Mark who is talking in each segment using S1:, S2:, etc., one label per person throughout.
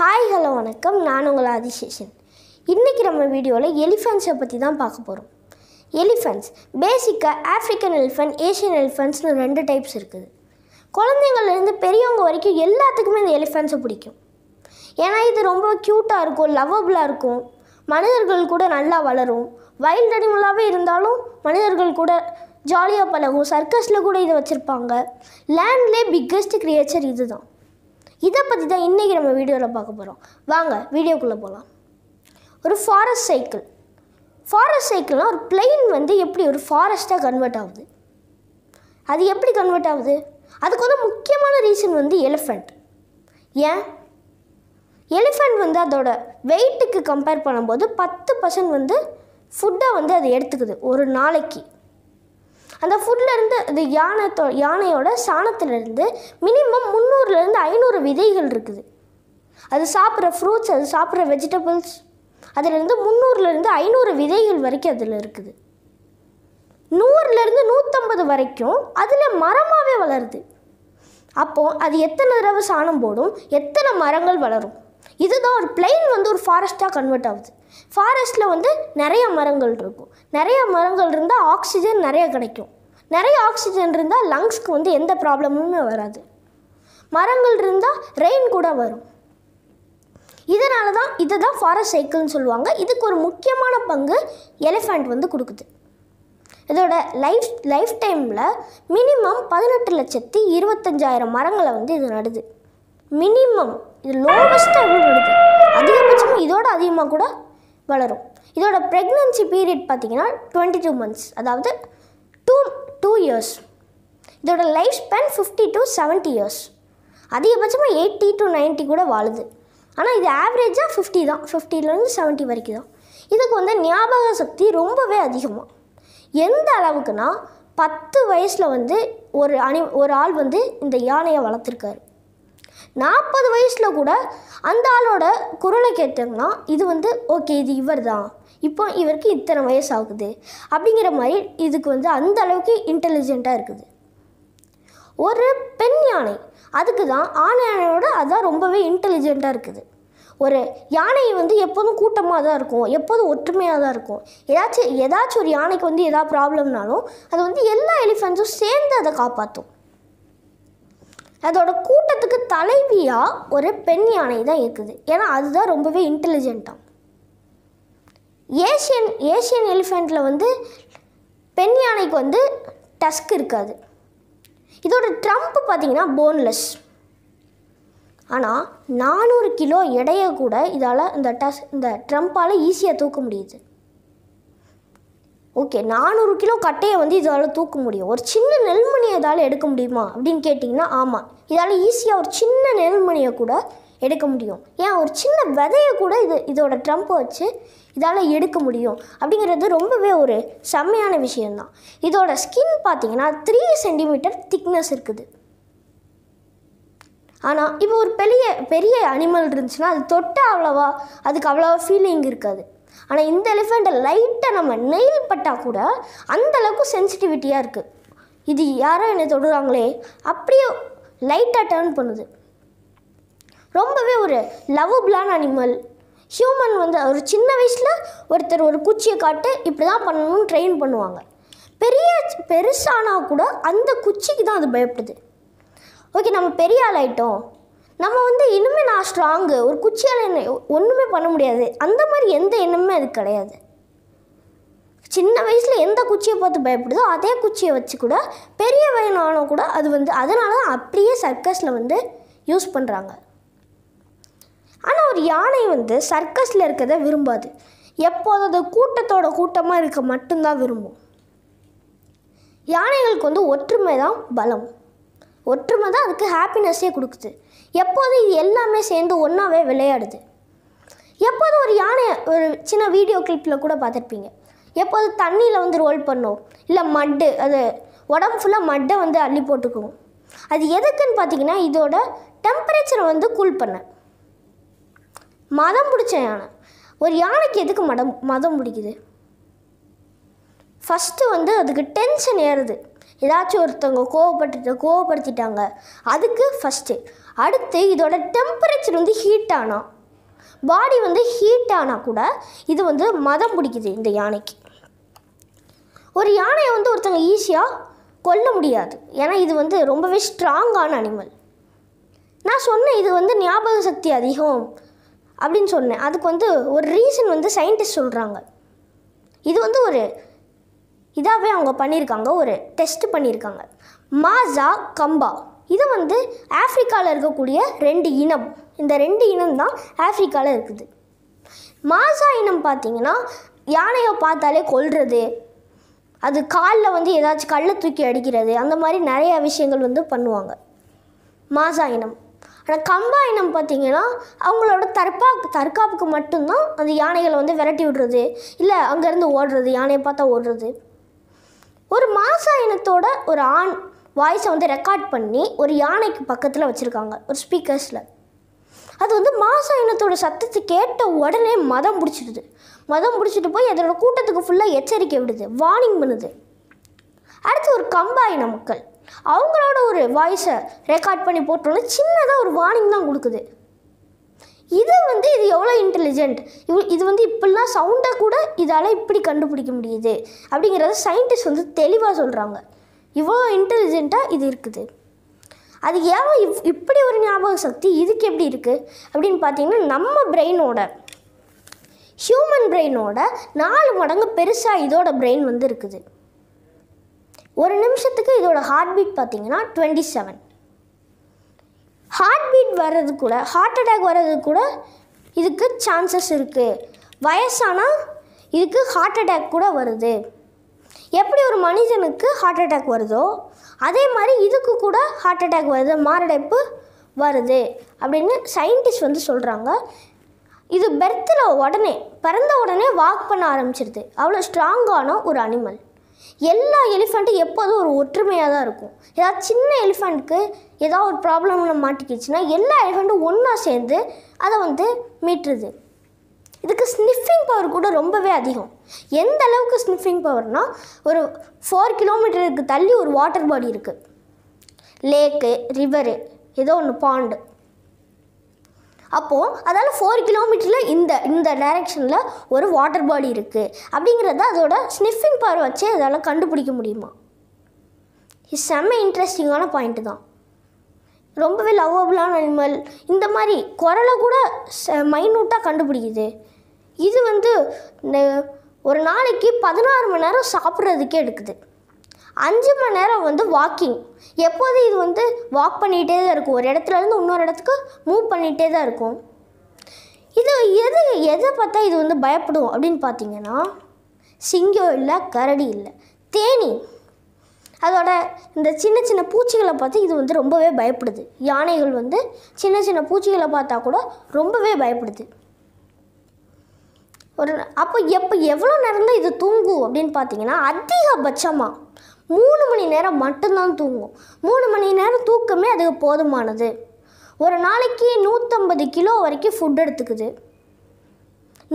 S1: hi hello வணக்கம் நான் உங்கள் ஆதிசேஷன் இன்றைக்கி நம்ம வீடியோவில் எலிஃபென்ட்ஸை பற்றி தான் பார்க்க போகிறோம் எலிஃபெண்ட்ஸ் பேசிக்காக ஆஃப்ரிக்கன் எலிஃபெண்ட் ஏஷியன் எலிஃபெண்ட்ஸ்னு ரெண்டு டைப்ஸ் இருக்குது குழந்தைங்கள்லேருந்து பெரியவங்க வரைக்கும் எல்லாத்துக்குமே இந்த எலிஃபெண்ட்ஸை பிடிக்கும் ஏன்னா இது ரொம்ப க்யூட்டாக இருக்கும் லவ்வபுளாக இருக்கும் மனிதர்கள் கூட நல்லா வளரும் வைல்ட் அனிமலாகவே இருந்தாலும் மனிதர்கள் கூட ஜாலியாக பழகும் சர்க்கஸில் கூட இதை வச்சுருப்பாங்க லேண்ட்லே பிக்கஸ்ட் க்ரியேச்சர் இது தான் இதை பற்றி தான் இன்றைக்கி நம்ம வீடியோவில் பார்க்க போகிறோம் வாங்க வீடியோக்குள்ளே போகலாம் ஒரு ஃபாரஸ்ட் சைக்கிள் ஃபாரஸ்ட் சைக்கிள்னால் ஒரு பிளெயின் வந்து எப்படி ஒரு ஃபாரஸ்ட்டாக கன்வெர்ட் ஆகுது அது எப்படி கன்வெர்ட் ஆகுது அதுக்கு வந்து முக்கியமான ரீசன் வந்து எலிஃபண்ட் ஏன் எலிஃபண்ட் வந்து அதோட வெயிட்டுக்கு கம்பேர் பண்ணும்போது பத்து பர்சன்ட் வந்து ஃபுட்டை வந்து அது எடுத்துக்குது ஒரு நாளைக்கு அந்த ஃபுட்லேருந்து இந்த யானைத்தோ யானையோட சாணத்துலேருந்து மினிமம் முந்நூறுலேருந்து ஐநூறு விதைகள் இருக்குது அது சாப்பிட்ற ஃப்ரூட்ஸ் அது சாப்பிட்ற வெஜிடபிள்ஸ் அதுலேருந்து முந்நூறுலேருந்து ஐநூறு விதைகள் வரைக்கும் அதில் இருக்குது நூறுலேருந்து நூற்றம்பது வரைக்கும் அதில் மரமாகவே வளருது அப்போது அது எத்தனை தடவை சாணம் போடும் எத்தனை மரங்கள் வளரும் இதுதான் ஒரு பிளெயின் வந்து ஒரு ஃபாரஸ்ட்டாக கன்வெர்ட் ஆகுது ஃபாரஸ்ட்டில் வந்து நிறைய மரங்கள் இருக்கும் நிறைய மரங்கள் இருந்தால் ஆக்சிஜன் நிறைய கிடைக்கும் நிறைய ஆக்சிஜன் இருந்தால் லங்ஸ்க்கு வந்து எந்த ப்ராப்ளமுமே வராது மரங்கள் இருந்தால் ரெயின் கூட வரும் இதனால தான் இதை தான் ஃபாரஸ்ட் சைக்கிள்னு சொல்லுவாங்க இதுக்கு ஒரு முக்கியமான பங்கு எலிஃபண்ட் வந்து கொடுக்குது இதோட லைஃப் லைஃப் டைமில் மினிமம் பதினெட்டு லட்சத்தி இருபத்தஞ்சாயிரம் மரங்களை வந்து இது நடுது மினிமம் இது லோவஸ்ட்டாக எவ்வளோ வருது அதிகபட்சமாக இதோட அதிகமாக கூட வளரும் இதோட ப்ரெக்னன்சி பீரியட் பார்த்தீங்கன்னா டுவெண்ட்டி டூ மந்த்ஸ் அதாவது டூ டூ இயர்ஸ் இதோட life span fifty to seventy years அதிகபட்சமாக எயிட்டி டு நைன்ட்டி கூட வாழுது ஆனால் இது ஆவரேஜாக ஃபிஃப்டி தான் ஃபிஃப்டிலேருந்து செவன்ட்டி வரைக்கும் தான் இதுக்கு வந்து ஞாபக சக்தி ரொம்பவே அதிகமாக எந்த அளவுக்குன்னா பத்து வயசில் வந்து ஒரு அணி ஒரு ஆள் வந்து இந்த யானையை வளர்த்துருக்காரு நாற்பது வயசில் கூட அந்த ஆளோட குரலை கேட்டோம்னா இது வந்து ஓகே இது இவர் தான் இப்போ இவருக்கு இத்தனை வயசு ஆகுது அப்படிங்கிற மாதிரி இதுக்கு வந்து அந்த அளவுக்கு இன்டெலிஜெண்ட்டாக இருக்குது ஒரு பெண் யானை அதுக்கு தான் ஆண் யானையோட அதுதான் ரொம்பவே இன்டெலிஜெண்ட்டாக இருக்குது ஒரு யானை வந்து எப்போதும் கூட்டமாக தான் இருக்கும் எப்போதும் ஒற்றுமையாக தான் இருக்கும் ஏதாச்சும் ஏதாச்சும் ஒரு யானைக்கு வந்து எதாவது ப்ராப்ளம்னாலும் அது வந்து எல்லா எலிஃபெண்ட்ஸும் சேர்ந்து அதை காப்பாற்றும் அதோட கூட்டத்துக்கு தலைவியாக ஒரு பெண் யானை தான் இருக்குது ஏன்னா அதுதான் ரொம்பவே இன்டெலிஜென்ட்டாக ஏஷியன் ஏஷியன் எலிஃபெண்ட்டில் வந்து பெண் யானைக்கு வந்து டஸ்க் இருக்காது இதோட ட்ரம்ப் பார்த்திங்கன்னா போன்லெஸ் ஆனால் நானூறு கிலோ எடையை கூட இதால் இந்த டஸ் இந்த ட்ரம்ப்பால் ஈஸியாக தூக்க முடியுது ஓகே நானூறு கிலோ கட்டையை வந்து இதால் தூக்க முடியும் ஒரு சின்ன நெல்மணியை இதால் எடுக்க முடியுமா அப்படின்னு கேட்டிங்கன்னா ஆமாம் இதால் ஈஸியாக ஒரு சின்ன நெல்மணியை கூட எடுக்க முடியும் ஏன் ஒரு சின்ன விதையை கூட இது இதோட ட்ரம்ப்பை வச்சு இதால் எடுக்க முடியும் அப்படிங்கிறது ரொம்பவே ஒரு செம்மையான விஷயந்தான் இதோட ஸ்கின் பார்த்திங்கன்னா த்ரீ சென்டிமீட்டர் திக்னஸ் இருக்குது ஆனால் இப்போ ஒரு பெரிய பெரிய அனிமல் இருந்துச்சுன்னா அது தொட்ட அவ்வளோவா அதுக்கு அவ்வளோவா ஃபீலிங் இருக்காது ஆனால் இந்த எலிஃபெண்ட்டை லைட்டாக நம்ம நெயில் பட்டால் கூட அந்தளவுக்கு சென்சிட்டிவிட்டியாக இருக்குது இது யாரோ என்னை தொடுறாங்களே அப்படியே லைட்டாக டேர்ன் பண்ணுது ரொம்பவே ஒரு லவ்பிளான அனிமல் ஹியூமன் வந்து ஒரு சின்ன வயசில் ஒருத்தர் ஒரு குச்சியை காட்டு இப்படி தான் பண்ணணும்னு ட்ரெயின் பண்ணுவாங்க பெரிய பெருசானால் கூட அந்த குச்சிக்கு தான் அது பயப்படுது ஓகே நம்ம பெரிய ஆள் ஆகிட்டோம் நம்ம நான் ஸ்ட்ராங்கு ஒரு குச்சியால் என்ன ஒன்றுமே பண்ண முடியாது அந்த மாதிரி எந்த எண்ணமுமே அது கிடையாது சின்ன வயசில் எந்த குச்சியை பார்த்து பயப்படுதோ அதே குச்சியை வச்சு கூட பெரிய வயனானோ கூட அது வந்து அதனால தான் அப்படியே சர்க்கஸில் வந்து யூஸ் பண்ணுறாங்க ஆனால் ஒரு யானை வந்து சர்க்கஸில் இருக்கிறத விரும்பாது எப்போது அது கூட்டத்தோட கூட்டமாக இருக்க மட்டும்தான் விரும்பும் யானைகளுக்கு வந்து ஒற்றுமை தான் பலம் ஒற்றுமை தான் அதுக்கு ஹாப்பினஸ்ஸே கொடுக்குது எப்போது இது எல்லாமே சேர்ந்து ஒன்றாவே விளையாடுது எப்போது ஒரு யானை ஒரு சின்ன வீடியோ கிளிப்பில் கூட பார்த்துருப்பீங்க எப்போது தண்ணியில் வந்து ரோல் பண்ணும் இல்லை மட்டு அது உடம்பு ஃபுல்லாக மட்டை வந்து அள்ளி போட்டுக்குவோம் அது எதுக்குன்னு பார்த்தீங்கன்னா இதோட டெம்பரேச்சரை வந்து கூல் பண்ண மதம் பிடிச்ச யானை ஒரு யானைக்கு எதுக்கு மடம் மதம் பிடிக்குது ஃபஸ்ட்டு வந்து அதுக்கு டென்ஷன் ஏறுது ஏதாச்சும் ஒருத்தவங்க கோவப்பட்டு கோவப்படுத்திட்டாங்க அதுக்கு ஃபஸ்ட்டு அடுத்து இதோட டெம்பரேச்சர் வந்து ஹீட் ஆனால் பாடி வந்து ஹீட் ஆனால் கூட இது வந்து மதம் பிடிக்குது இந்த யானைக்கு ஒரு யானையை வந்து ஒருத்தங்க ஈஸியாக கொல்ல முடியாது ஏன்னா இது வந்து ரொம்பவே ஸ்ட்ராங்கான அனிமல் நான் சொன்னேன் இது வந்து ஞாபக சக்தி அதிகம் அப்படின்னு சொன்னேன் அதுக்கு வந்து ஒரு ரீசன் வந்து சயின்டிஸ்ட் சொல்கிறாங்க இது வந்து ஒரு இதாகவே அவங்க பண்ணியிருக்காங்க ஒரு டெஸ்ட் பண்ணியிருக்காங்க மாசா கம்பா இது வந்து ஆஃப்ரிக்காவில் இருக்கக்கூடிய ரெண்டு இனம் இந்த ரெண்டு இனம் தான் ஆஃப்ரிக்காவில் இருக்குது மாசா இனம் பார்த்தீங்கன்னா யானையை பார்த்தாலே கொல்றது அது காலில் வந்து ஏதாச்சும் கல்லை தூக்கி அடிக்கிறது அந்த மாதிரி நிறையா விஷயங்கள் வந்து பண்ணுவாங்க மாசா இனம் ஆனால் கம்பா இனம் பார்த்தீங்கன்னா அவங்களோட தற்பா தற்காப்புக்கு மட்டும்தான் அந்த யானைகளை வந்து விரட்டி விடுறது இல்லை அங்கேருந்து ஓடுறது யானையை பார்த்தா ஓடுறது ஒரு மாசா இனத்தோட ஒரு ஆண் வாய்ஸை வந்து ரெக்கார்ட் பண்ணி ஒரு யானைக்கு பக்கத்தில் வச்சுருக்காங்க ஒரு ஸ்பீக்கர்ஸில் அது வந்து மாசா இனத்தோட சத்தத்தை கேட்ட உடனே மதம் பிடிச்சிடுது மதம் பிடிச்சிட்டு போய் அதோட கூட்டத்துக்கு ஃபுல்லாக எச்சரிக்கை விடுது வார்னிங் பண்ணுது அடுத்து ஒரு கம்பாயின மக்கள் அவங்களோட ஒரு வாய்ஸை ரெக்கார்ட் பண்ணி போட்டோன்னே சின்னதாக ஒரு வார்னிங் தான் கொடுக்குது இது வந்து இது எவ்வளோ இன்டெலிஜென்ட் இவ் இது வந்து இப்படிலாம் சவுண்டை கூட இதால் இப்படி கண்டுபிடிக்க முடியுது அப்படிங்கிறத சயின்டிஸ்ட் வந்து தெளிவாக சொல்கிறாங்க இவ்வளோ இன்டெலிஜெண்ட்டாக இது இருக்குது அது ஏன் இவ் இப்படி ஒரு ஞாபக சக்தி இதுக்கு எப்படி இருக்குது அப்படின்னு பார்த்தீங்கன்னா நம்ம பிரெயினோட ஹியூமன் பிரெயினோட நாலு மடங்கு பெருசாக இதோட பிரெயின் வந்து இருக்குது ஒரு நிமிஷத்துக்கு இதோட ஹார்ட் பீட் பார்த்தீங்கன்னா டுவெண்ட்டி செவன் ஹார்ட் பீட் வர்றது கூட ஹார்ட் அட்டாக் வர்றது கூட இதுக்கு சான்சஸ் இருக்குது வயசானால் இதுக்கு ஹார்ட் அட்டாக் கூட வருது எப்படி ஒரு மனிதனுக்கு ஹார்ட் அட்டாக் வருதோ அதே மாதிரி இதுக்கு கூட ஹார்ட் அட்டாக் வருது மாரடைப்பு வருது அப்படின்னு சயின்டிஸ்ட் வந்து சொல்கிறாங்க இது பெர்த்தில் உடனே பிறந்த உடனே வாக் பண்ண ஆரம்பிச்சிருது அவ்வளோ ஸ்ட்ராங்கான ஒரு அனிமல் எல்லா எலிஃபெண்ட்டும் எப்போதும் ஒரு ஒற்றுமையாக தான் இருக்கும் ஏதாவது சின்ன எலிஃபெண்ட்டுக்கு ஏதாவது ஒரு ப்ராப்ளம்னு மாட்டிக்கிச்சுன்னா எல்லா எலிஃபெண்ட்டும் ஒன்றா சேர்ந்து அதை வந்து மீட்டுருது இதுக்கு ஸ்னிஃபிங் பவர் கூட ரொம்பவே அதிகம் எந்த அளவுக்கு ஸ்னிஃபிங் பவர்னால் ஒரு ஃபோர் கிலோமீட்டருக்கு தள்ளி ஒரு வாட்டர் பாடி இருக்குது லேக்கு ரிவரு ஏதோ ஒன்று பாண்டு அப்போது அதால் ஃபோர் கிலோமீட்டரில் இந்த இந்த டைரெக்ஷனில் ஒரு வாட்டர் பாடி இருக்குது அப்படிங்கிறத அதோட ஸ்னிஃபிங் பவர் வச்சு அதால் கண்டுபிடிக்க முடியுமா இது செம்ம இன்ட்ரெஸ்டிங்கான பாயிண்ட்டு தான் ரொம்பவே லவ்வபுளான அனிமல் இந்த மாதிரி குரலை கூட மைன்யூட்டாக கண்டுபிடிக்குது இது வந்து ஒரு நாளைக்கு பதினாறு மணி நேரம் சாப்பிட்றதுக்கே எடுக்குது அஞ்சு மணி நேரம் வந்து வாக்கிங் எப்போதும் இது வந்து வாக் பண்ணிகிட்டே தான் இருக்கும் ஒரு இடத்துலேருந்து இன்னொரு இடத்துக்கு மூவ் பண்ணிகிட்டே தான் இருக்கும் இது எது எதை பார்த்தா இது வந்து பயப்படும் அப்படின்னு பார்த்தீங்கன்னா சிங்கம் இல்லை கரடி இல்லை தேனி அதோட இந்த சின்ன சின்ன பூச்சிகளை பார்த்து இது வந்து ரொம்பவே பயப்படுது யானைகள் வந்து சின்ன சின்ன பூச்சிகளை பார்த்தா கூட ரொம்பவே பயப்படுது ஒரு அப்போ எப்போ எவ்வளோ நேரம் தான் இது தூங்கும் அப்படின்னு பார்த்தீங்கன்னா அதிகபட்சமாக மூணு மணி நேரம் மட்டும்தான் தூங்கும் மூணு மணி நேரம் தூக்கமே அதுக்கு போதுமானது ஒரு நாளைக்கு நூற்றம்பது கிலோ வரைக்கும் ஃபுட் எடுத்துக்குது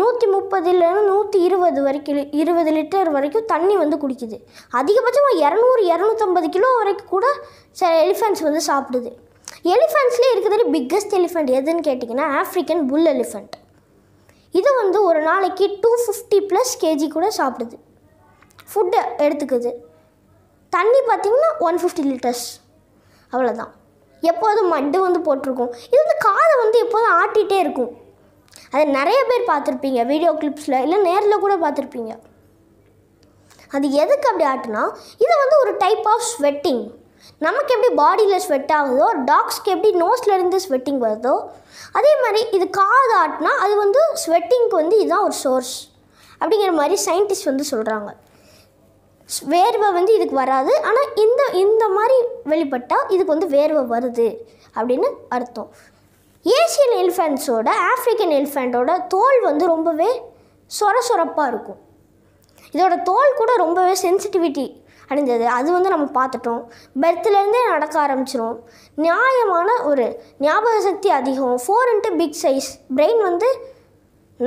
S1: நூற்றி முப்பதுலேருந்து நூற்றி இருபது வரைக்கும் இருபது லிட்டர் வரைக்கும் தண்ணி வந்து குடிக்குது அதிகபட்சமாக இரநூறு இரநூத்தம்பது கிலோ வரைக்கும் கூட சில எலிஃபெண்ட்ஸ் வந்து சாப்பிடுது எலிஃபெண்ட்ஸ்லேயே இருக்கிறது பிக்கஸ்ட் எலிஃபெண்ட் எதுன்னு கேட்டிங்கன்னா ஆஃப்ரிக்கன் புல் எலிஃபெண்ட் இது வந்து ஒரு நாளைக்கு டூ ஃபிஃப்டி ப்ளஸ் கேஜி கூட சாப்பிடுது ஃபுட்டை எடுத்துக்குது தண்ணி பார்த்திங்கன்னா ஒன் ஃபிஃப்டி லிட்டர்ஸ் அவ்வளோதான் எப்போதும் மட்டு வந்து போட்டிருக்கோம் இது வந்து காதை வந்து எப்போதும் ஆட்டிகிட்டே இருக்கும் அதை நிறைய பேர் பார்த்துருப்பீங்க வீடியோ கிளிப்ஸில் இல்லை நேரில் கூட பார்த்துருப்பீங்க அது எதுக்கு அப்படி ஆட்டுனா இது வந்து ஒரு டைப் ஆஃப் ஸ்வெட்டிங் நமக்கு எப்படி பாடியில் ஸ்வெட் ஆகுதோ டாக்ஸ்க்கு எப்படி நோஸ்லேருந்து ஸ்வெட்டிங் வருதோ அதே மாதிரி இது காது ஆட்டினா அது வந்து ஸ்வெட்டிங்க்கு வந்து இதுதான் ஒரு சோர்ஸ் அப்படிங்கிற மாதிரி சயின்டிஸ்ட் வந்து சொல்கிறாங்க வேர்வை வந்து இதுக்கு வராது ஆனால் இந்த இந்த மாதிரி வெளிப்பட்டால் இதுக்கு வந்து வேர்வை வருது அப்படின்னு அர்த்தம் ஏசியன் எலிஃபெண்ட்ஸோட ஆஃப்ரிக்கன் எலிஃபெண்ட்டோட தோல் வந்து ரொம்பவே சொர சொரப்பாக இருக்கும் இதோட தோல் கூட ரொம்பவே சென்சிட்டிவிட்டி அடைஞ்சது அது வந்து நம்ம பார்த்துட்டோம் பெர்த்லேருந்தே நடக்க ஆரம்பிச்சிரும் நியாயமான ஒரு ஞாபக சக்தி அதிகம் four into big size brain வந்து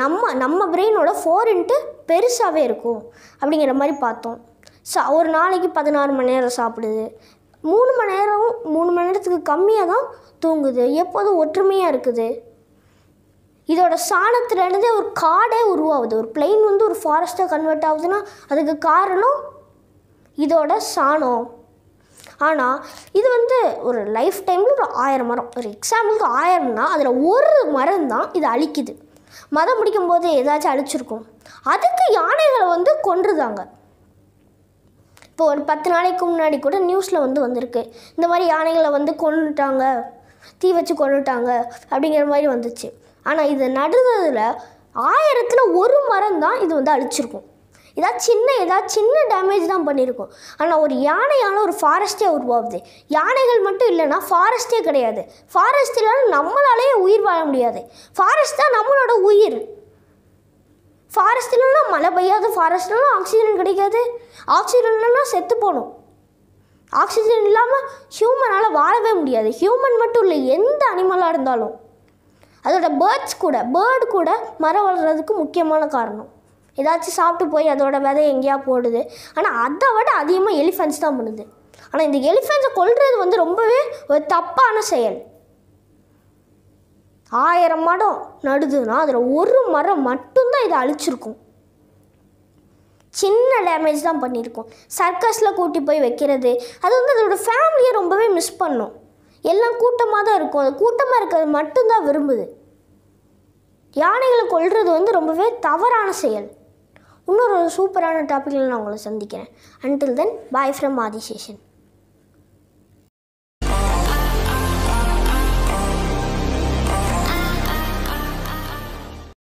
S1: நம்ம நம்ம பிரெயினோட ஃபோர் இன்ட்டு பெருசாகவே இருக்கும் அப்படிங்கிற மாதிரி பார்த்தோம் சா ஒரு நாளைக்கு பதினாறு மணி நேரம் சாப்பிடுது மூணு மணி நேரம் மூணு நிமிடத்துக்கு கம்மியாக தான் தூங்குது எப்போதும் ஒற்றுமையாக இருக்குது இதோட சாணத்துலேருந்து ஒரு காடே உருவாகுது ஒரு பிளெயின் வந்து ஒரு ஃபாரஸ்ட்டாக கன்வெர்ட் ஆகுதுன்னா அதுக்கு காரணம் இதோட சாணம் ஆனால் இது வந்து ஒரு லைஃப் டைமில் ஒரு ஆயிரம் மரம் ஒரு எக்ஸாம்பிளுக்கு ஆயிரம்னா அதில் ஒரு மரம் தான் இது அழிக்குது மதம் முடிக்கும் போது ஏதாச்சும் அழிச்சிருக்கும் அதுக்கு யானைகளை வந்து கொன்றுதாங்க இப்போ ஒரு பத்து நாளைக்கு முன்னாடி கூட நியூஸில் வந்து வந்திருக்கு இந்த மாதிரி யானைகளை வந்து கொண்டுட்டாங்க தீ வச்சு கொண்டுட்டாங்க அப்படிங்கிற மாதிரி வந்துச்சு ஆனால் இது நடந்ததில் ஆயிரத்தில் ஒரு மரம் தான் இது வந்து அழிச்சிருக்கும் ஏதாவது சின்ன ஏதாவது சின்ன டேமேஜ் தான் பண்ணியிருக்கோம் ஆனால் ஒரு யானையால் ஒரு ஃபாரஸ்ட்டே உருவாகுது யானைகள் மட்டும் இல்லைன்னா ஃபாரஸ்ட்டே கிடையாது ஃபாரஸ்ட் இல்லைன்னா நம்மளாலேயே உயிர் வாழ முடியாது ஃபாரஸ்ட் தான் நம்மளோட உயிர் ஃபாரஸ்ட் மழை பெய்யாது ஃபாரஸ்ட் ஆக்சிஜன் கிடைக்காது ஆக்சிஜன் இல்லைன்னா செத்து போகணும் ஆக்சிஜன் இல்லாமல் ஹியூமனால் வாழவே முடியாது ஹியூமன் மட்டும் இல்லை எந்த அனிமலாக இருந்தாலும் அதோட பேர்ட்ஸ் கூட பேர்டு கூட மரம் வளர்கிறதுக்கு முக்கியமான காரணம் ஏதாச்சும் சாப்பிட்டு போய் அதோட விதை எங்கேயா போடுது ஆனால் அதை விட அதிகமாக எலிஃபென்ட்ஸ் தான் பண்ணுது ஆனால் இந்த எலிஃபென்ட்ஸை கொள்வது வந்து ரொம்பவே ஒரு தப்பான செயல் ஆயிரம் மடம் நடுதுன்னா அதில் ஒரு மரம் மட்டும்தான் இதை அழிச்சிருக்கும் சின்ன டேமேஜ் தான் பண்ணியிருக்கோம் சர்க்கஸில் கூட்டி போய் வைக்கிறது அது வந்து அதோடய ஃபேமிலியை ரொம்பவே மிஸ் பண்ணும் எல்லாம் கூட்டமாக தான் இருக்கும் அது கூட்டமாக இருக்கிறது மட்டும்தான் விரும்புது யானைகளை கொள்வது வந்து ரொம்பவே தவறான செயல் இன்னொரு சூப்பரான டாப்பிக்கில் நான் உங்களை சந்திக்கிறேன் until then bye from Adisheshan